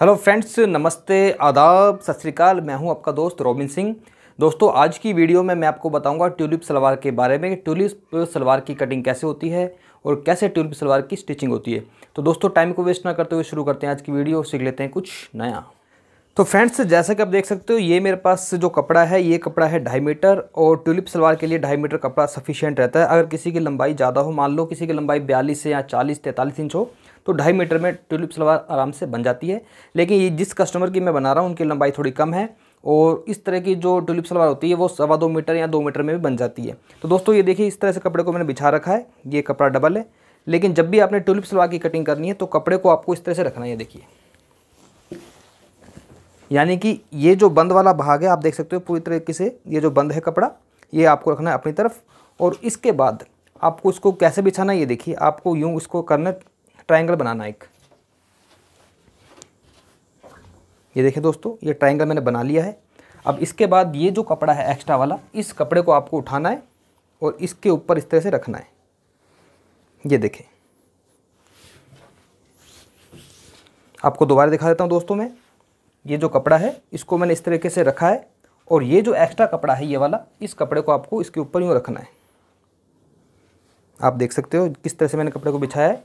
hello friends नमस्ते आदाब सत श्रीकाल मैं हूं आपका दोस्त रोबिन सिंह दोस्तों आज की वीडियो में मैं आपको बताऊंगा ट्यूलिप सलवार के बारे में ट्यूलिप सलवार की कटिंग कैसे होती है और कैसे ट्यूलिप सलवार की स्टिचिंग होती है तो दोस्तों टाइम को वेस्ट ना करते हुए शुरू करते हैं आज की वीडियो सीख लेते हैं कुछ नया तो फ्रेंड्स जैसा कि आप देख सकते हो ये मेरे पास जो कपड़ा है ये कपड़ा है ढाई मीटर और ट्यूलिप सलवार के लिए ढाई मीटर कपड़ा सफिशियंट रहता है अगर किसी की लंबाई ज़्यादा हो मान लो किसी की लंबाई बयालीस से या चालीस तैंतालीस इंच हो तो ढाई मीटर में ट्यूलिप सलवार आराम से बन जाती है लेकिन ये जिस कस्टमर की मैं बना रहा हूँ उनकी लंबाई थोड़ी कम है और इस तरह की जो ट्यूलिप सलवार होती है वो सवा दो मीटर या दो मीटर में भी बन जाती है तो दोस्तों ये देखिए इस तरह से कपड़े को मैंने बिछा रखा है ये कपड़ा डबल है लेकिन जब भी आपने ट्यूलिप सलवार की कटिंग करनी है तो कपड़े को आपको इस तरह से रखना है ये देखिए यानी कि ये जो बंद वाला भाग है आप देख सकते हो पूरी तरीके से ये जो बंद है कपड़ा ये आपको रखना है अपनी तरफ और इसके बाद आपको इसको कैसे बिछाना है ये देखिए आपको यूँ इसको करना ट्राइंगल बनाना एक ये देखें दोस्तों ये ट्राइंगल मैंने बना लिया है अब इसके बाद ये जो कपड़ा है एक्स्ट्रा वाला इस कपड़े को आपको उठाना है और इसके ऊपर इस तरह से रखना है ये देखें आपको दोबारा दिखा देता हूँ दोस्तों मैं ये जो कपड़ा है इसको मैंने इस तरीके से रखा है और ये जो एक्स्ट्रा कपड़ा है ये वाला इस कपड़े को आपको इसके ऊपर यूँ रखना है आप देख सकते हो किस तरह से मैंने कपड़े को बिछाया है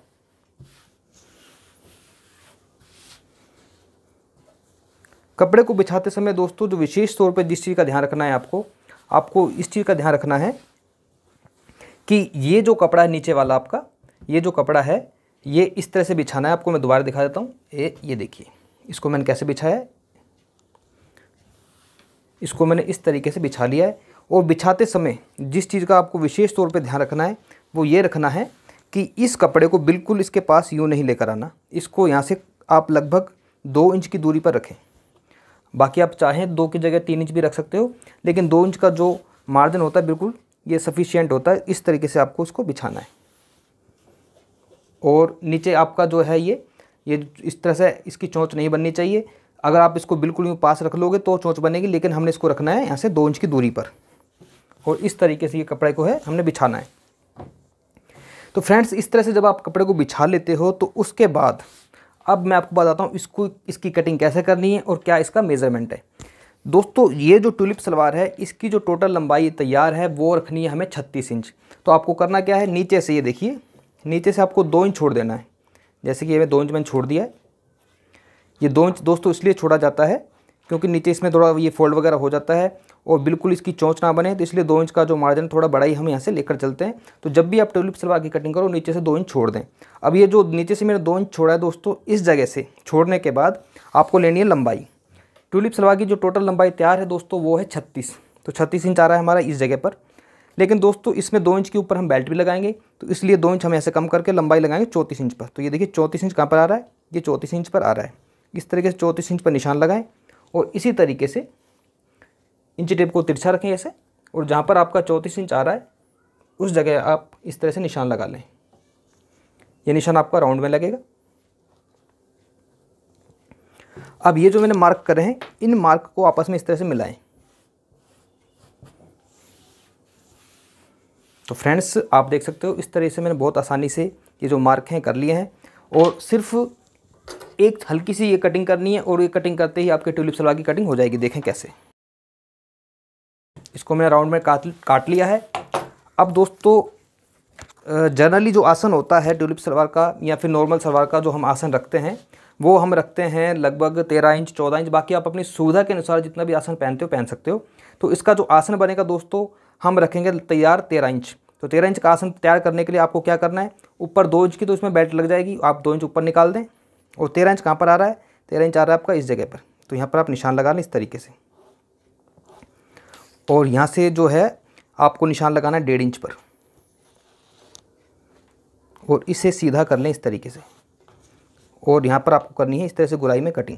कपड़े को बिछाते समय दोस्तों जो विशेष तौर पर जिस चीज़ का ध्यान रखना है आपको आपको इस चीज़ का ध्यान रखना है कि ये जो कपड़ा है नीचे वाला आपका ये जो कपड़ा है ये इस तरह से बिछाना है आपको मैं दोबारा दिखा देता हूँ ये ये देखिए इसको मैंने कैसे बिछाया इसको मैंने इस तरीके से बिछा लिया है और बिछाते समय जिस चीज़ का आपको विशेष तौर पर ध्यान रखना है वो ये रखना है कि इस कपड़े को बिल्कुल इसके पास यूँ नहीं लेकर आना इसको यहाँ से आप लगभग दो इंच की दूरी पर रखें बाकी आप चाहें दो की जगह तीन इंच भी रख सकते हो लेकिन दो इंच का जो मार्जिन होता है बिल्कुल ये सफिशियंट होता है इस तरीके से आपको उसको बिछाना है और नीचे आपका जो है ये ये इस तरह से इसकी चोंच नहीं बननी चाहिए अगर आप इसको बिल्कुल यूँ पास रख लोगे तो चोंच बनेगी लेकिन हमने इसको रखना है यहाँ से दो इंच की दूरी पर और इस तरीके से ये कपड़े को है हमने बिछाना है तो फ्रेंड्स इस तरह से जब आप कपड़े को बिछा लेते हो तो उसके बाद अब मैं आपको बताता हूँ इसको इसकी कटिंग कैसे करनी है और क्या इसका मेज़रमेंट है दोस्तों ये जो टूलिप सलवार है इसकी जो टोटल लंबाई तैयार है वो रखनी है हमें छत्तीस इंच तो आपको करना क्या है नीचे से ये देखिए नीचे से आपको दो इंच छोड़ देना है जैसे कि ये दो इंच मैंने छोड़ दिया है ये दो इंच दोस्तों इसलिए छोड़ा जाता है क्योंकि नीचे इसमें थोड़ा ये फोल्ड वगैरह हो जाता है और बिल्कुल इसकी चोंच ना बने तो इसलिए दो इंच का जो मार्जिन थोड़ा बड़ा ही हम यहाँ से लेकर चलते हैं तो जब भी आप ट्यूलिप सलवार की कटिंग करो नीचे से दो इंच छोड़ दें अब ये जो नीचे से मैंने दो इंच छोड़ा है दोस्तों इस जगह से छोड़ने के बाद आपको लेनी है लंबाई ट्यूलिप सलवार की जो टोटल लंबाई तैयार है दोस्तों वो है छत्तीस तो छत्तीस इंच आ रहा है हमारा इस जगह पर लेकिन दोस्तों इसमें दो इंच के ऊपर हम बेल्ट भी लगाएंगे तो इसलिए दो इंच हम ऐसे कम करके लंबाई लगाएंगे चौंतीस इंच पर तो ये देखिए चौंतीस इंच कहाँ पर आ रहा है ये चौंतीस इंच पर आ रहा है इस तरीके से चौंतीस इंच पर निशान लगाएं और इसी तरीके से इंची टेप को तिरछा रखें ऐसे और जहाँ पर आपका चौंतीस इंच आ रहा है उस जगह आप इस तरह से निशान लगा लें ये निशान आपका राउंड में लगेगा अब ये जो मैंने मार्क करे हैं इन मार्क को आपस में इस तरह से मिलाएं तो फ्रेंड्स आप देख सकते हो इस तरह से मैंने बहुत आसानी से ये जो मार्क हैं कर लिए हैं और सिर्फ एक हल्की सी ये कटिंग करनी है और ये कटिंग करते ही आपके ट्यूलिप सलवार की कटिंग हो जाएगी देखें कैसे इसको मैंने राउंड में काट काट लिया है अब दोस्तों जनरली जो आसन होता है ट्यूलिप सलवार का या फिर नॉर्मल सलवार का जो हम आसन रखते हैं वो हम रखते हैं लगभग तेरह इंच चौदह इंच बाकी आप अपनी सुविधा के अनुसार जितना भी आसन पहनते हो पहन सकते हो तो इसका जो आसन बनेगा दोस्तों हम रखेंगे तैयार तेरह इंच तो तेरह इंच का आसन तैयार करने के लिए आपको क्या करना है ऊपर दो इंच की तो इसमें बेल्ट लग जाएगी आप दो इंच ऊपर निकाल दें और तेरह इंच कहाँ पर आ रहा है तेरह इंच आ रहा है आपका इस जगह पर तो यहाँ पर आप निशान लगा लें इस तरीके से और यहाँ से जो है आपको निशान लगाना है डेढ़ इंच पर और इसे सीधा कर लें इस तरीके से और यहाँ पर आपको करनी है इस तरह से गुलाई में कटिंग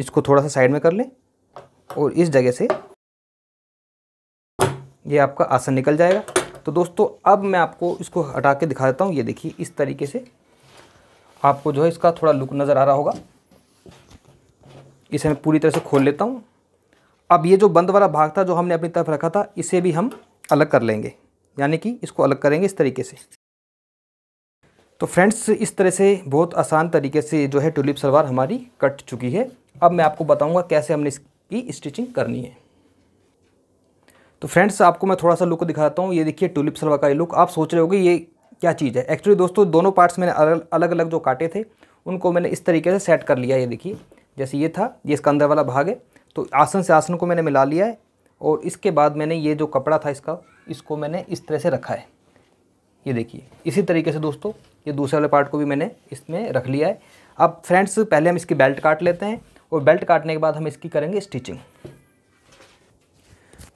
इसको थोड़ा सा साइड में कर लें और इस जगह से ये आपका आसन निकल जाएगा तो दोस्तों अब मैं आपको इसको हटा के दिखा देता हूँ ये देखिए इस तरीके से आपको जो है इसका थोड़ा लुक नज़र आ रहा होगा इसे मैं पूरी तरह से खोल लेता हूँ अब ये जो बंद वाला भाग था जो हमने अपनी तरफ रखा था इसे भी हम अलग कर लेंगे यानी कि इसको अलग करेंगे इस तरीके से तो फ्रेंड्स इस तरह से बहुत आसान तरीके से जो है टूलिप सलवार हमारी कट चुकी है अब मैं आपको बताऊंगा कैसे हमने इसकी स्टिचिंग करनी है तो फ्रेंड्स आपको मैं थोड़ा सा लुक दिखाता हूँ ये देखिए टुलिप सलवार का ये लुक आप सोच रहे होगे ये क्या चीज़ है एक्चुअली दोस्तों दोनों पार्ट्स मैंने अलग अलग जो काटे थे उनको मैंने इस तरीके से सेट कर लिया ये देखिए जैसे ये था ये इसका अंदर वाला भाग है तो आसन से आसन को मैंने मिला लिया है और इसके बाद मैंने ये जो कपड़ा था इसका इसको मैंने इस तरह से रखा है ये देखिए इसी तरीके से दोस्तों ये दूसरे वाले पार्ट को भी मैंने इसमें रख लिया है अब फ्रेंड्स पहले हम इसकी बेल्ट काट लेते हैं और बेल्ट काटने के बाद हम इसकी करेंगे स्टिचिंग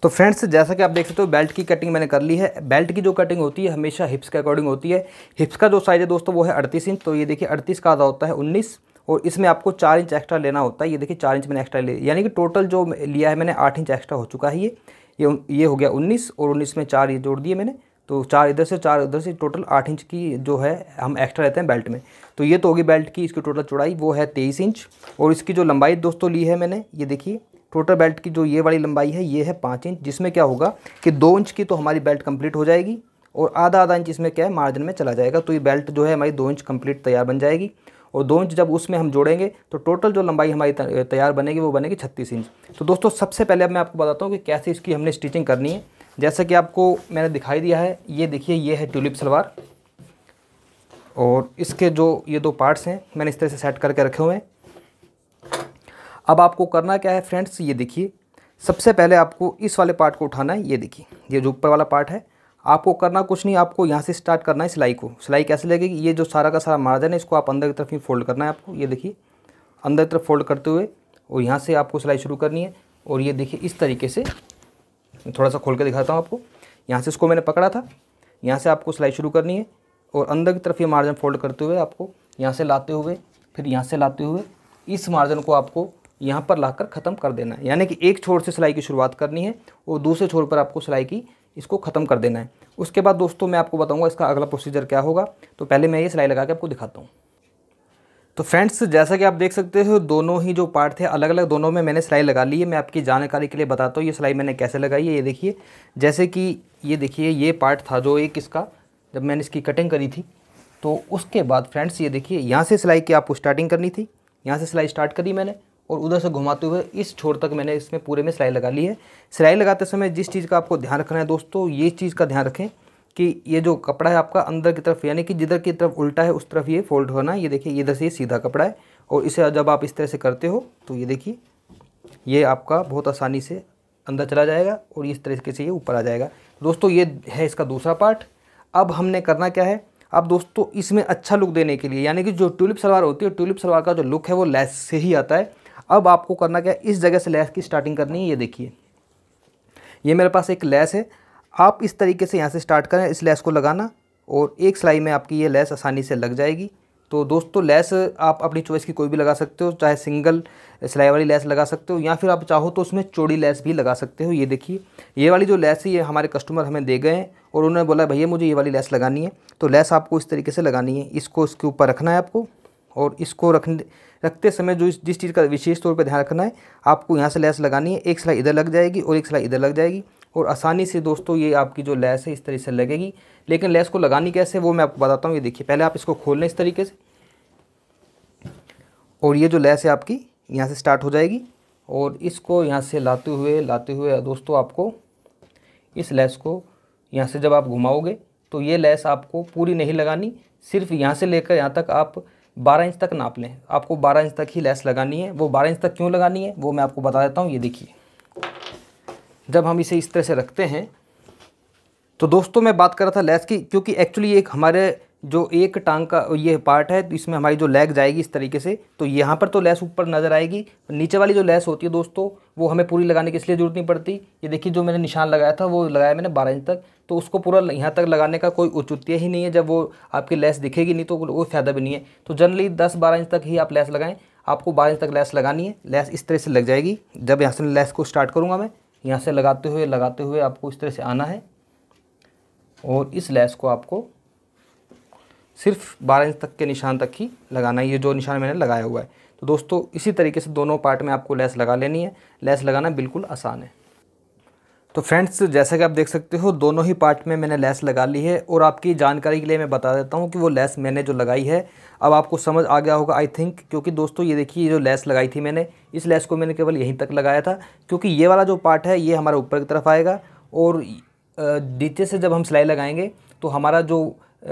तो फ्रेंड्स जैसा कि आप देख सकते हो बेल्ट की कटिंग मैंने कर ली है बेल्ट की जो कटिंग होती है हमेशा हिप्स के अकॉर्डिंग होती है हिप्स का जो साइज़ है दोस्तों वो है अड़तीस इंच तो ये देखिए अड़तीस का आधा होता है उन्नीस और इसमें आपको चार इंच एक्स्ट्रा लेना होता है ये देखिए चार इंच मैंने एक्स्ट्रा लिया यानी कि टोटल जो लिया है मैंने आठ इंच एक्स्ट्रा हो चुका है ये ये ये हो गया उन्नीस और उन्नीस में चार ये जोड़ दिए मैंने तो चार इधर से चार उधर से टोटल आठ इंच की जो है हम एक्स्ट्रा लेते हैं बेल्ट में तो ये तो होगी बेल्ट की इसकी टोटल चौड़ाई वो है तेईस इंच और इसकी जो लंबाई दोस्तों ली है मैंने ये देखिए टोटल बेल्ट की जो ये वाली लंबाई है ये है पाँच इंच जिसमें क्या होगा कि दो इंच की तो हमारी बेल्ट कंप्लीट हो जाएगी और आधा आधा इंच इसमें क्या है मार्जिन में चला जाएगा तो ये बेल्ट जो है हमारी दो इंच कंप्लीट तैयार बन जाएगी और दो इंच जब उसमें हम जोड़ेंगे तो टोटल जो लंबाई हमारी तैयार बनेगी वो बनेगी छत्तीस इंच तो दोस्तों सबसे पहले अब मैं आपको बताता हूँ कि कैसे इसकी हमने स्टिचिंग करनी है जैसे कि आपको मैंने दिखाई दिया है ये देखिए ये है ट्यूलिप सलवार और इसके जो ये दो पार्ट्स हैं मैंने इस तरह से सेट करके रखे हुए हैं अब आपको करना क्या है फ्रेंड्स ये देखिए सबसे पहले आपको इस वाले पार्ट को उठाना है ये देखिए ये जो ऊपर वाला पार्ट है आपको करना कुछ नहीं आपको यहाँ से स्टार्ट करना है सिलाई को सिलाई कैसे लगेगी ये जो सारा का सारा मार्जन है इसको आप अंदर की तरफ ही फोल्ड करना है आपको ये देखिए अंदर की तरफ फोल्ड करते हुए और यहाँ से आपको सिलाई शुरू करनी है और ये देखिए इस तरीके से थोड़ा सा खोल के दिखाता हूँ आपको यहाँ से इसको मैंने पकड़ा था यहाँ से आपको सिलाई शुरू करनी है और अंदर की तरफ ये मार्जिन फोल्ड करते हुए आपको यहाँ से लाते हुए फिर यहाँ से लाते हुए इस मार्जिन को आपको यहाँ पर लाकर ख़त्म कर देना है यानी कि एक छोर से सिलाई की शुरुआत करनी है और दूसरे छोर पर आपको सिलाई की इसको ख़त्म कर देना है उसके बाद दोस्तों मैं आपको बताऊँगा इसका अगला प्रोसीजर क्या होगा तो पहले मैं ये सिलाई लगा के आपको दिखाता हूँ तो फ्रेंड्स जैसा कि आप देख सकते हो दोनों ही जो पार्ट थे अलग अलग दोनों में मैंने सिलाई लगा ली है मैं आपकी जानकारी के लिए बताता हूँ ये सिलाई मैंने कैसे लगाई है ये देखिए जैसे कि ये देखिए ये पार्ट था जो एक इसका जब मैंने इसकी कटिंग करी थी तो उसके बाद फ्रेंड्स ये देखिए यहाँ से सिलाई की आपको स्टार्टिंग करनी थी यहाँ से सिलाई स्टार्ट करी मैंने और उधर से घुमाते हुए इस छोर तक मैंने इसमें पूरे में सिलाई लगा ली है सिलाई लगाते समय जिस चीज़ का आपको ध्यान रखना है दोस्तों ये चीज़ का ध्यान रखें कि ये जो कपड़ा है आपका अंदर की तरफ यानी कि जिधर की तरफ उल्टा है उस तरफ ये फोल्ड होना है ये देखिए इधर से ये सीधा कपड़ा है और इसे जब आप इस तरह से करते हो तो ये देखिए ये आपका बहुत आसानी से अंदर चला जाएगा और इस तरीके से ये ऊपर आ जाएगा दोस्तों ये है इसका दूसरा पार्ट अब हमने करना क्या है अब दोस्तों इसमें अच्छा लुक देने के लिए यानी कि जो ट्यूलिप सलवार होती है ट्यूलिप सलवार का जो लुक है वो लैस से ही आता है अब आपको करना क्या इस जगह से लैस की स्टार्टिंग करनी है ये देखिए ये मेरे पास एक लैस है आप इस तरीके से यहाँ से स्टार्ट करें इस लैस को लगाना और एक सिलाई में आपकी ये लैस आसानी से लग जाएगी तो दोस्तों लैस आप अपनी चॉइस की कोई भी लगा सकते हो चाहे सिंगल सिलाई वाली लैस लगा सकते हो या फिर आप चाहो तो उसमें चौड़ी लैस भी लगा सकते हो ये देखिए ये वाली जो लैस है ये हमारे कस्टमर हमें दे गए हैं और उन्होंने बोला भैया मुझे ये वाली लैस लगानी है तो लैस आपको इस तरीके से लगानी है इसको इसके ऊपर रखना है आपको और इसको रखने रखते समय जो जिस चीज़ का विशेष तौर पर ध्यान रखना है आपको यहाँ से लैस लगानी है एक सिलाई इधर लग जाएगी और एक सिलाई इधर लग जाएगी और आसानी से दोस्तों ये आपकी जो लैस है इस तरीके से लगेगी लेकिन लैस को लगानी कैसे वो मैं आपको बताता हूँ ये देखिए पहले आप इसको खोल लें इस तरीके से और ये जो लैस है आपकी यहाँ से स्टार्ट हो जाएगी और इसको यहाँ से लाते हुए लाते हुए दोस्तों आपको इस लैस को यहाँ से जब आप घुमाओगे तो ये लैस आपको पूरी नहीं लगानी सिर्फ यहाँ से लेकर यहाँ तक आप 12 इंच तक नाप लें आपको 12 इंच तक ही लेस लगानी है वो 12 इंच तक क्यों लगानी है वो मैं आपको बता देता हूँ ये देखिए जब हम इसे इस तरह से रखते हैं तो दोस्तों मैं बात कर रहा था लेस की क्योंकि एक्चुअली एक हमारे जो एक टांग का ये पार्ट है तो इसमें हमारी जो लेग जाएगी इस तरीके से तो यहाँ पर तो लेस ऊपर नज़र आएगी नीचे वाली जो लेस होती है दोस्तों वो हमें पूरी लगाने की इसलिए ज़रूरत नहीं पड़ती ये देखिए जो मैंने निशान लगाया था वो लगाया मैंने बारह इंच तक तो उसको पूरा यहाँ तक लगाने का कोई औचित्य ही नहीं है जब वो आपकी लेस दिखेगी नहीं तो वो फ़ायदा भी नहीं है तो जनरली दस बारह इंच तक ही आप लेस लगाएँ आपको बारह इंच तक लेस लगानी है लेस इस तरह से लग जाएगी जब यहाँ से लेस को स्टार्ट करूँगा मैं यहाँ से लगाते हुए लगाते हुए आपको इस तरह से आना है और इस लेस को आपको सिर्फ बारह इंच तक के निशान तक ही लगाना है ये जो निशान मैंने लगाया हुआ है तो दोस्तों इसी तरीके से दोनों पार्ट में आपको लेस लगा लेनी है लेस लगाना बिल्कुल आसान है तो फ्रेंड्स जैसा कि आप देख सकते हो दोनों ही पार्ट में मैंने लेस लगा ली है और आपकी जानकारी के लिए मैं बता देता हूँ कि वो लेस मैंने जो लगाई है अब आपको समझ आ गया होगा आई थिंक क्योंकि दोस्तों ये देखिए ये जो लेस लगाई थी मैंने इस लेस को मैंने केवल यहीं तक लगाया था क्योंकि ये वाला जो पार्ट है ये हमारा ऊपर की तरफ आएगा और नीचे से जब हम सिलाई लगाएंगे तो हमारा जो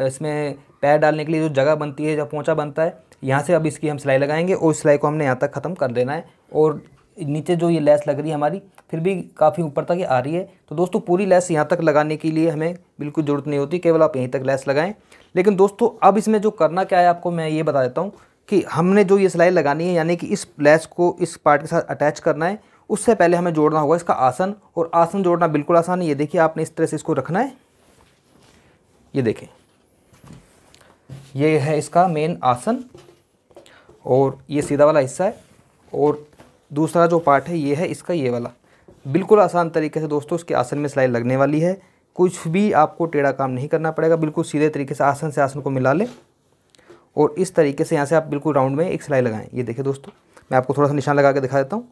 इसमें पैर डालने के लिए जो जगह बनती है जो पोंचा बनता है यहाँ से अब इसकी हम सिलाई लगाएंगे और सिलाई को हमने यहाँ तक ख़त्म कर देना है और नीचे जो ये लैस लग रही है हमारी फिर भी काफ़ी ऊपर तक आ रही है तो दोस्तों पूरी लैस यहाँ तक लगाने के लिए हमें बिल्कुल ज़रूरत नहीं होती केवल आप यहीं तक लैस लगाएं लेकिन दोस्तों अब इसमें जो करना क्या है आपको मैं ये बता देता हूँ कि हमने जो ये सिलाई लगानी है यानी कि इस लैस को इस पार्ट के साथ अटैच करना है उससे पहले हमें जोड़ना होगा इसका आसन और आसन जोड़ना बिल्कुल आसान है ये देखिए आपने इस तरह से इसको रखना है ये देखें ये है इसका मेन आसन और ये सीधा वाला हिस्सा है और दूसरा जो पार्ट है ये है इसका ये वाला बिल्कुल आसान तरीके से दोस्तों इसके आसन में सिलाई लगने वाली है कुछ भी आपको टेढ़ा काम नहीं करना पड़ेगा बिल्कुल सीधे तरीके से आसन से आसन को मिला लें और इस तरीके से यहाँ से आप बिल्कुल राउंड में एक सिलाई लगाएं ये देखिए दोस्तों मैं आपको थोड़ा सा निशान लगा के दिखा देता हूँ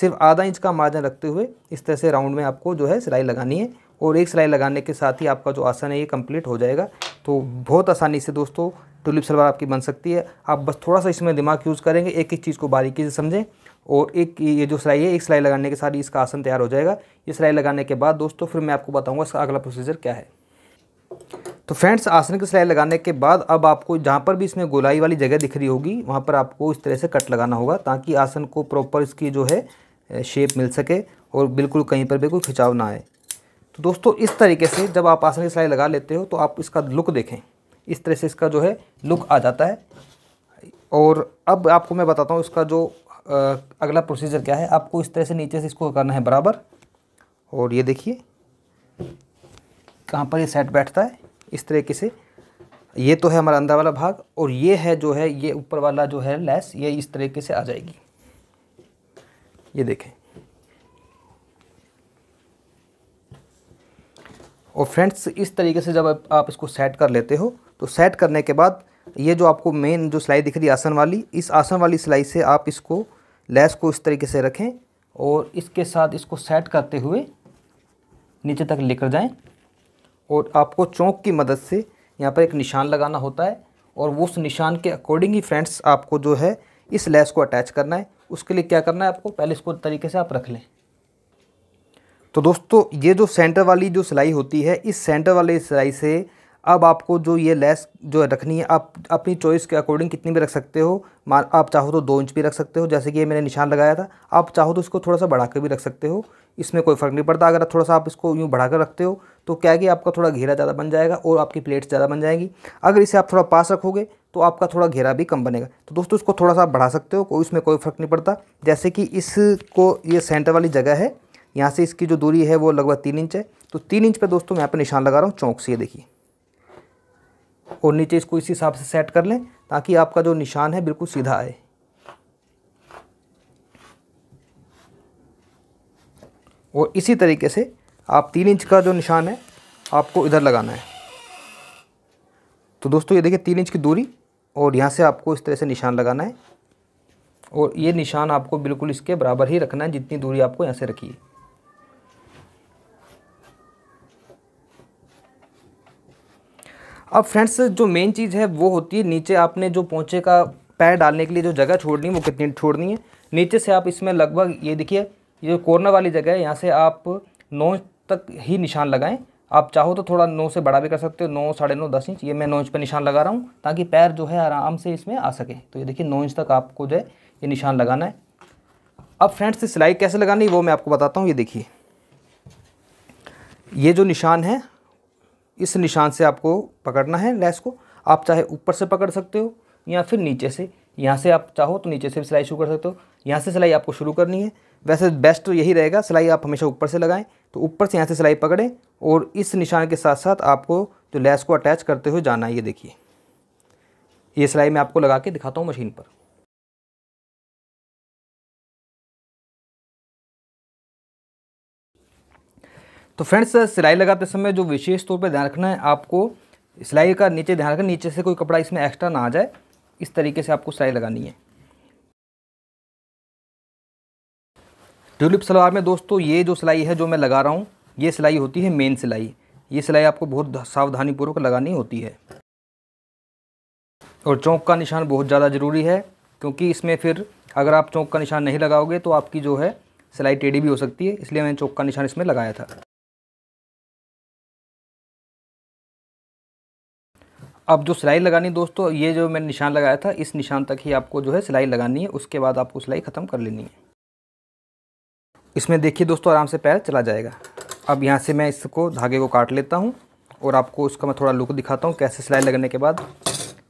सिर्फ आधा इंच का मार्जिन रखते हुए इस तरह से राउंड में आपको जो है सिलाई लगानी है और एक सिलाई लगाने के साथ ही आपका जो आसन है ये कंप्लीट हो जाएगा तो बहुत आसानी से दोस्तों टूलिप सलवार आपकी बन सकती है आप बस थोड़ा सा इसमें दिमाग यूज़ करेंगे एक एक चीज़ को बारीकी से समझें और एक ये जो सिलाई है एक सिलाई लगाने के साथ ही इसका आसन तैयार हो जाएगा ये सिलाई लगाने के बाद दोस्तों फिर मैं आपको बताऊँगा इसका अगला प्रोसीजर क्या है तो फ्रेंड्स आसन की सिलाई लगाने के बाद अब आपको जहाँ पर भी इसमें गोलाई वाली जगह दिख रही होगी वहाँ पर आपको इस तरह से कट लगाना होगा ताकि आसन को प्रॉपर इसकी जो है शेप मिल सके और बिल्कुल कहीं पर भी कोई खिंचाव ना आए तो दोस्तों इस तरीके से जब आप आसानी सिलाई लगा लेते हो तो आप इसका लुक देखें इस तरह से इसका जो है लुक आ जाता है और अब आपको मैं बताता हूँ इसका जो आ, अगला प्रोसीजर क्या है आपको इस तरह से नीचे से इसको करना है बराबर और ये देखिए कहाँ पर ये सेट बैठता है इस तरीके से ये तो है हमारा अंदर वाला भाग और ये है जो है ये ऊपर वाला जो है लेस ये इस तरीके से आ जाएगी ये देखें और फ्रेंड्स इस तरीके से जब आप इसको सेट कर लेते हो तो सेट करने के बाद ये जो आपको मेन जो सिलाई दिख रही है आसन वाली इस आसन वाली सिलाई से आप इसको लेस को इस तरीके से रखें और इसके साथ इसको सेट करते हुए नीचे तक लेकर जाएं और आपको चौक की मदद से यहाँ पर एक निशान लगाना होता है और उस निशान के अकॉर्डिंग ही फ्रेंड्स आपको जो है इस लेस को अटैच करना है उसके लिए क्या करना है आपको पहले इसको तरीके से आप रख लें तो दोस्तों ये जो सेंटर वाली जो सिलाई होती है इस सेंटर वाली सिलाई से अब आपको जो ये लेस जो रखनी है आप अपनी चॉइस के अकॉर्डिंग कितनी भी रख सकते हो मान आप चाहो तो दो इंच भी रख सकते हो जैसे कि ये मैंने निशान लगाया था आप चाहो तो इसको थोड़ा सा बढ़ा भी रख सकते हो इसमें कोई फ़र्क नहीं पड़ता अगर थोड़ा सा आप इसको यूँ बढ़ा कर रखते हो तो क्या है कि आपका थोड़ा घेरा ज़्यादा बन जाएगा और आपकी प्लेट्स ज़्यादा बन जाएंगी अगर इसे आप थोड़ा पास रखोगे तो आपका थोड़ा घेरा भी कम बनेगा तो दोस्तों इसको थोड़ा सा बढ़ा सकते हो कोई इसमें कोई फ़र्क नहीं पड़ता जैसे कि इसको ये सेंटर वाली जगह है यहाँ से इसकी जो दूरी है वो लगभग तीन इंच है तो तीन इंच पे दोस्तों मैं यहाँ पर निशान लगा रहा हूँ चौक से ये देखिए और नीचे इसको इसी हिसाब से सेट कर लें ताकि आपका जो निशान है बिल्कुल सीधा आए और इसी तरीके से आप तीन इंच का जो निशान है आपको इधर लगाना है तो दोस्तों ये देखिए तीन इंच की दूरी और यहाँ से आपको इस तरह से निशान लगाना है और ये निशान आपको बिल्कुल इसके बराबर ही रखना है जितनी दूरी आपको यहाँ से रखिए अब फ्रेंड्स जो मेन चीज़ है वो होती है नीचे आपने जो पहुँचे का पैर डालने के लिए जो जगह छोड़नी है वो कितनी छोड़नी है नीचे से आप इसमें लगभग ये देखिए ये जो कॉर्नर वाली जगह है यहाँ से आप नौ तक ही निशान लगाएं आप चाहो तो थोड़ा नौ से बड़ा भी कर सकते हो नौ साढ़े नौ दस इंच ये मैं नौ इंच पर निशान लगा रहा हूँ ताकि पैर जो है आराम से इसमें आ सके तो ये देखिए नौ इंच तक आपको जो है ये निशान लगाना है अब फ्रेंड्स सिलाई कैसे लगानी वो मैं आपको बताता हूँ ये देखिए ये जो निशान है इस निशान से आपको पकड़ना है लैस को आप चाहे ऊपर से पकड़ सकते हो या फिर नीचे से यहाँ से आप चाहो तो नीचे से भी सिलाई शुरू कर सकते हो यहाँ से सिलाई आपको शुरू करनी है वैसे बेस्ट तो यही रहेगा सिलाई आप हमेशा ऊपर से लगाएं तो ऊपर से यहाँ से सिलाई पकड़ें और इस निशान के साथ साथ आपको जो लैस को अटैच करते हुए जाना है ये देखिए ये सिलाई मैं आपको लगा के दिखाता हूँ मशीन पर तो फ्रेंड्स सिलाई लगाते समय जो विशेष तौर पर ध्यान रखना है आपको सिलाई का नीचे ध्यान रखना नीचे से कोई कपड़ा इसमें एक्स्ट्रा ना आ जाए इस तरीके से आपको सिलाई लगानी है ट्यूलिप सलवार में दोस्तों ये जो सिलाई है जो मैं लगा रहा हूँ ये सिलाई होती है मेन सिलाई ये सिलाई आपको बहुत सावधानीपूर्वक लगानी होती है और चौंक का निशान बहुत ज़्यादा ज़रूरी है क्योंकि इसमें फिर अगर आप चौंक का निशान नहीं लगाओगे तो आपकी जो है सिलाई टेढ़ी भी हो सकती है इसलिए मैंने चौक का निशान इसमें लगाया था अब जो सिलाई लगानी दोस्तों ये जो मैंने निशान लगाया था इस निशान तक ही आपको जो है सिलाई लगानी है उसके बाद आपको सिलाई ख़त्म कर लेनी है इसमें देखिए दोस्तों आराम से पैर चला जाएगा अब यहाँ से मैं इसको धागे को काट लेता हूँ और आपको उसका मैं थोड़ा लुक दिखाता हूँ कैसे सिलाई लगने के बाद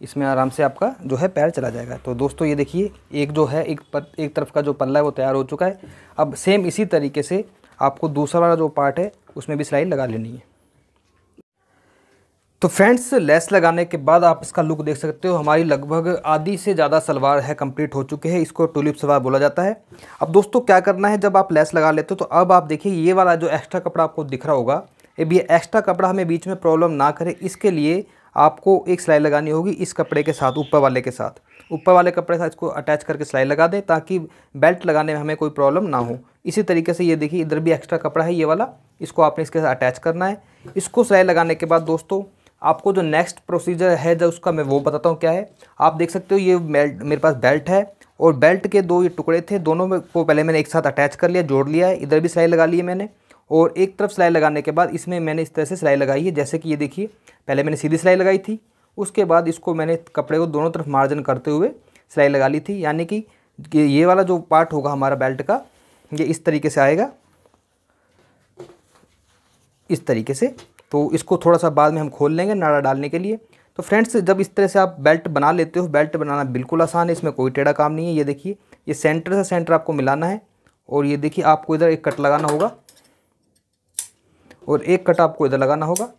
इसमें आराम से आपका जो है पैर चला जाएगा तो दोस्तों ये देखिए एक जो है एक पर, एक तरफ का जो पल्ला है वो तैयार हो चुका है अब सेम इसी तरीके से आपको दूसरा वाला जो पार्ट है उसमें भी सिलाई लगा लेनी है तो फ्रेंड्स लेस लगाने के बाद आप इसका लुक देख सकते हो हमारी लगभग आधी से ज़्यादा सलवार है कंप्लीट हो चुके हैं इसको टूलिप सलवार बोला जाता है अब दोस्तों क्या करना है जब आप लेस लगा लेते हो तो अब आप देखिए ये वाला जो एक्स्ट्रा कपड़ा आपको दिख रहा होगा अब ये एक्स्ट्रा कपड़ा हमें बीच में प्रॉब्लम ना करे इसके लिए आपको एक सिलाई लगानी होगी इस कपड़े के साथ ऊपर वाले के साथ ऊपर वाले कपड़े के साथ इसको अटैच करके सिलाई लगा दें ताकि बेल्ट लगाने में हमें कोई प्रॉब्लम ना हो इसी तरीके से ये देखिए इधर भी एक्स्ट्रा कपड़ा है ये वाला इसको आपने इसके साथ अटैच करना है इसको सिलाई लगाने के बाद दोस्तों आपको जो नेक्स्ट प्रोसीजर है जो उसका मैं वो बताता हूँ क्या है आप देख सकते हो ये बेल्ट मेरे पास बेल्ट है और बेल्ट के दो ये टुकड़े थे दोनों में को पहले मैंने एक साथ अटैच कर लिया जोड़ लिया है इधर भी सिलाई लगा ली है मैंने और एक तरफ सिलाई लगाने के बाद इसमें मैंने इस तरह से सिलाई लगाई है जैसे कि ये देखिए पहले मैंने सीधी सिलाई लगाई थी उसके बाद इसको मैंने कपड़े को दोनों तरफ मार्जिन करते हुए सिलाई लगा ली थी यानी कि ये वाला जो पार्ट होगा हमारा बेल्ट का ये इस तरीके से आएगा इस तरीके से तो इसको थोड़ा सा बाद में हम खोल लेंगे नाड़ा डालने के लिए तो फ्रेंड्स जब इस तरह से आप बेल्ट बना लेते हो बेल्ट बनाना बिल्कुल आसान है इसमें कोई टेढ़ा काम नहीं है ये देखिए ये सेंटर से सेंटर आपको मिलाना है और ये देखिए आपको इधर एक कट लगाना होगा और एक कट आपको इधर लगाना होगा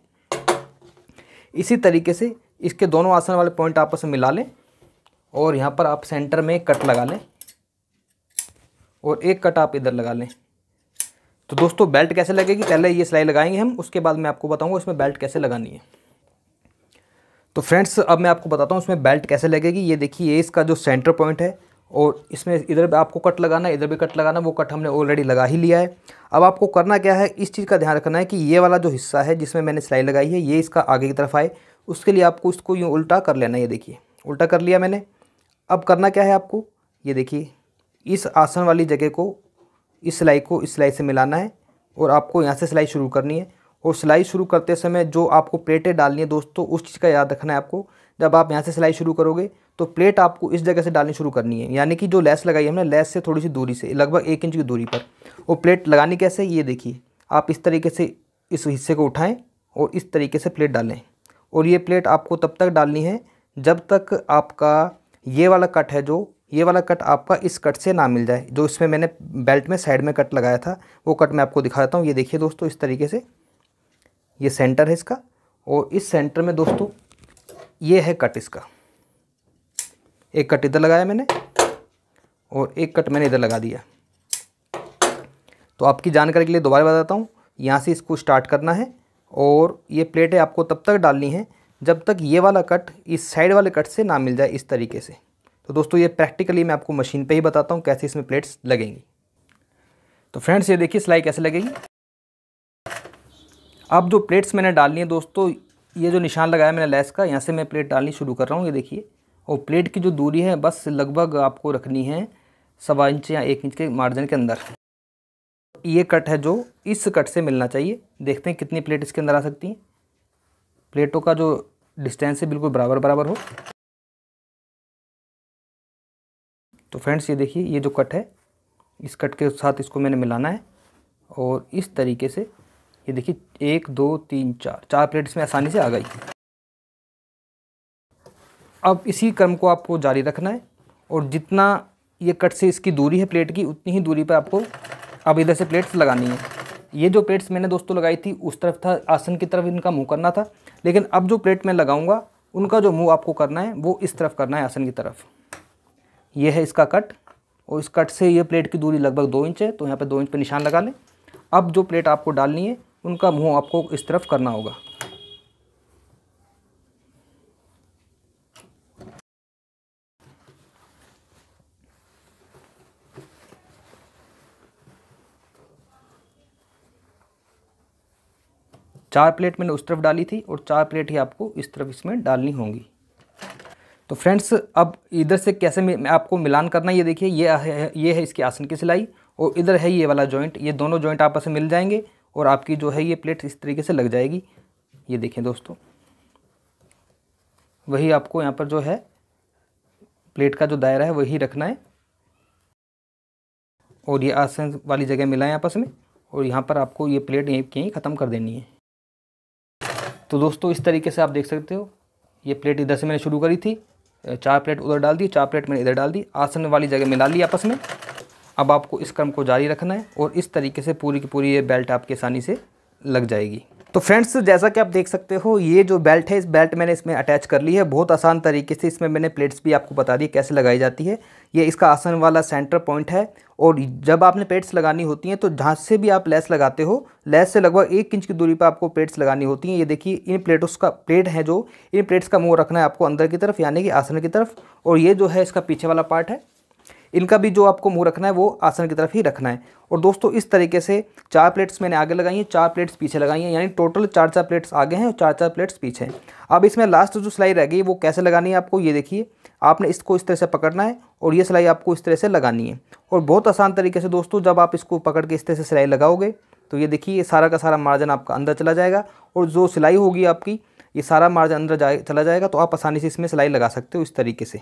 इसी तरीके से इसके दोनों आसन वाले पॉइंट आपस में मिला लें और यहाँ पर आप सेंटर में कट लगा लें और एक कट आप इधर लगा लें तो दोस्तों बेल्ट कैसे लगेगी पहले ये सिलाई लगाएंगे हम उसके बाद मैं आपको बताऊंगा इसमें बेल्ट कैसे लगानी है तो फ्रेंड्स अब मैं आपको बताता हूँ इसमें बेल्ट कैसे लगेगी ये देखिए ये इसका जो सेंटर पॉइंट है और इसमें इधर भी आपको कट लगाना है इधर भी कट लगाना वो कट हमने ऑलरेडी लगा ही लिया है अब आपको करना क्या है इस चीज़ का ध्यान रखना है कि ये वाला जो हिस्सा है जिसमें मैंने सिलाई लगाई है ये इसका आगे की तरफ आए उसके लिए आपको इसको यूँ उल्टा कर लेना ये देखिए उल्टा कर लिया मैंने अब करना क्या है आपको ये देखिए इस आसन वाली जगह को इस सिलाई को इस सिलाई से मिलाना है और आपको यहाँ से सिलाई शुरू करनी है और सिलाई शुरू करते समय जो आपको प्लेटें डालनी है दोस्तों उस चीज़ का याद रखना है आपको जब आप यहाँ से सिलाई शुरू करोगे तो प्लेट आपको इस जगह से डालनी शुरू करनी है यानी कि जो लेस लगाई हमने लेस से थोड़ी सी दूरी से लगभग एक इंच की दूरी पर वो प्लेट लगानी कैसे ये देखिए आप इस तरीके से इस हिस्से को उठाएँ और इस तरीके से प्लेट डालें और ये प्लेट आपको तब तक डालनी है जब तक आपका ये वाला कट है जो ये वाला कट आपका इस कट से ना मिल जाए जो इसमें मैंने बेल्ट में साइड में कट लगाया था वो कट मैं आपको दिखा देता हूँ ये देखिए दोस्तों इस तरीके से ये सेंटर है इसका और इस सेंटर में दोस्तों ये है कट इसका एक कट इधर लगाया मैंने और एक कट मैंने इधर लगा दिया तो आपकी जानकारी के लिए दोबारा बताता हूँ यहाँ से इसको स्टार्ट करना है और ये प्लेटें आपको तब तक डालनी है जब तक ये वाला कट इस साइड वाले कट से ना मिल जाए इस तरीके से तो दोस्तों ये प्रैक्टिकली मैं आपको मशीन पे ही बताता हूँ कैसे इसमें प्लेट्स लगेंगी तो फ्रेंड्स ये देखिए सिलाई कैसे लगेगी अब जो प्लेट्स मैंने डालनी है दोस्तों ये जो निशान लगाया मैंने लैस का यहाँ से मैं प्लेट डालनी शुरू कर रहा हूँ ये देखिए और प्लेट की जो दूरी है बस लगभग आपको रखनी है सवा इंच या एक इंच के मार्जिन के अंदर ये कट है जो इस कट से मिलना चाहिए देखते हैं कितनी प्लेट इसके अंदर आ सकती हैं प्लेटों का जो डिस्टेंस है बिल्कुल बराबर बराबर हो तो फ्रेंड्स ये देखिए ये जो कट है इस कट के साथ इसको मैंने मिलाना है और इस तरीके से ये देखिए एक दो तीन चार चार प्लेट इसमें आसानी से आ गई अब इसी क्रम को आपको जारी रखना है और जितना ये कट से इसकी दूरी है प्लेट की उतनी ही दूरी पर आपको अब इधर से प्लेट्स लगानी है ये जो प्लेट्स मैंने दोस्तों लगाई थी उस तरफ था आसन की तरफ इनका मुंह करना था लेकिन अब जो प्लेट मैं लगाऊंगा उनका जो मुंह आपको करना है वो इस तरफ करना है आसन की तरफ ये है इसका कट और इस कट से ये प्लेट की दूरी लगभग दो इंच है तो यहाँ पर दो इंच पर निशान लगा लें अब जो प्लेट आपको डालनी है उनका मुंह आपको इस तरफ करना होगा चार प्लेट मैंने उस तरफ डाली थी और चार प्लेट ही आपको इस तरफ इसमें डालनी होंगी तो फ्रेंड्स अब इधर से कैसे आपको मिलान करना ये देखिए ये है ये है इसकी आसन की सिलाई और इधर है ये वाला जॉइंट ये दोनों जॉइंट आपस में मिल जाएंगे और आपकी जो है ये प्लेट इस तरीके से लग जाएगी ये देखें दोस्तों वही आपको यहाँ पर जो है प्लेट का जो दायरा है वही रखना है और ये आसन वाली जगह मिलाएं आपस में और यहाँ पर आपको ये प्लेट यहीं के यहीं ख़त्म कर देनी है तो दोस्तों इस तरीके से आप देख सकते हो ये प्लेट इधर से मैंने शुरू करी थी चार प्लेट उधर डाल दी चार प्लेट मैंने इधर डाल दी आसन वाली जगह में डाल ली आपस में अब आपको इस क्रम को जारी रखना है और इस तरीके से पूरी की पूरी ये बेल्ट आपकी आसानी से लग जाएगी तो फ्रेंड्स जैसा कि आप देख सकते हो ये जो बेल्ट है इस बेल्ट मैंने इसमें अटैच कर ली है बहुत आसान तरीके से इसमें मैंने प्लेट्स भी आपको बता दी कैसे लगाई जाती है ये इसका आसन वाला सेंटर पॉइंट है और जब आपने प्लेट्स लगानी होती हैं तो जहाँ से भी आप लेस लगाते हो लेस से लगभग एक इंच की दूरी पर आपको प्लेट्स लगानी होती हैं ये देखिए इन प्लेट्स का प्लेट है जो इन प्लेट्स का मुँह रखना है आपको अंदर की तरफ यानी कि आसन की तरफ और ये जो है इसका पीछे वाला पार्ट है इनका भी जो आपको मुंह रखना है वो आसन की तरफ ही रखना है और दोस्तों इस तरीके से चार प्लेट्स मैंने आगे लगाई हैं चार प्लेट्स पीछे लगाई हैं यानी टोटल चार चार प्लेट्स आगे हैं और चार चार प्लेट्स पीछे हैं अब इसमें लास्ट जो सिलाई रह गई वो कैसे लगानी है आपको ये देखिए आपने इसको इस तरह से पकड़ना है और ये सिलाई आपको इस तरह से लगानी है और बहुत आसान तरीके से दोस्तों जब आप इसको पकड़ के इस तरह से सिलाई लगाओगे तो ये देखिए ये सारा का सारा मार्जिन आपका अंदर चला जाएगा और जो सिलाई होगी आपकी ये सारा मार्जिन अंदर जा चला जाएगा तो आप आसानी से इसमें सिलाई लगा सकते हो इस तरीके से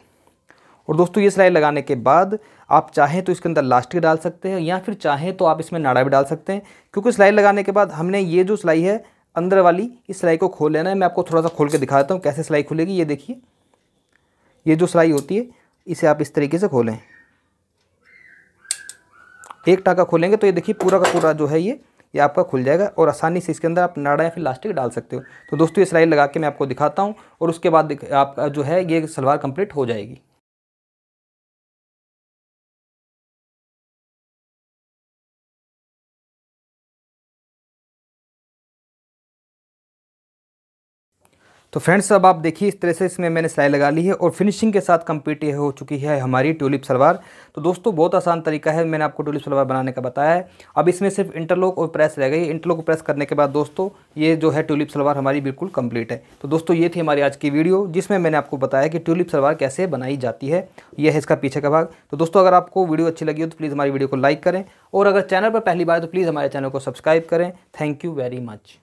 और दोस्तों ये सिलाई लगाने के बाद आप चाहें तो इसके अंदर लास्टिक डाल सकते हैं या फिर चाहें तो आप इसमें नाड़ा भी डाल सकते हैं क्योंकि सिलाई लगाने के बाद हमने ये जो सिलाई है अंदर वाली इस सिलाई को खोल लेना है मैं आपको थोड़ा सा खोल के दिखा देता हूँ कैसे सिलाई खुलेगी ये देखिए ये जो सिलाई होती है इसे आप इस तरीके से खोलें एक टाका खोलेंगे तो ये देखिए पूरा का पूरा जो है ये ये आपका खुल जाएगा और आसानी से इसके अंदर आप नाड़ा या फिर लास्टिक डाल सकते हो तो दोस्तों ये सिलाई लगा के मैं आपको दिखाता हूँ और उसके बाद आपका जो है ये सलवार कंप्लीट हो जाएगी तो फ्रेंड्स अब आप देखिए इस तरह से इसमें मैंने सिलाई लगा ली है और फिनिशिंग के साथ कम्प्लीट ये हो चुकी है हमारी ट्यूलिप सलवार तो दोस्तों बहुत आसान तरीका है मैंने आपको ट्यूलिप सलवार बनाने का बताया है अब इसमें सिर्फ इंटरलॉक और प्रेस रह गई इंटरलॉक को प्रेस करने के बाद दोस्तों ये जो है ट्यूलिप सलवार हमारी बिल्कुल कम्प्लीट है तो दोस्तों ये थी हमारी आज की वीडियो जिसमें मैंने आपको बताया कि ट्यूलिप सलवार कैसे बनाई जाती है यह है इसका पीछे का भाग तो दोस्तों अगर आपको वीडियो अच्छी लगी हो तो प्लीज़ हमारी वीडियो को लाइक करें और अगर चैनल पर पहली बार तो प्लीज़ हमारे चैनल को सब्सक्राइब करें थैंक यू वेरी मच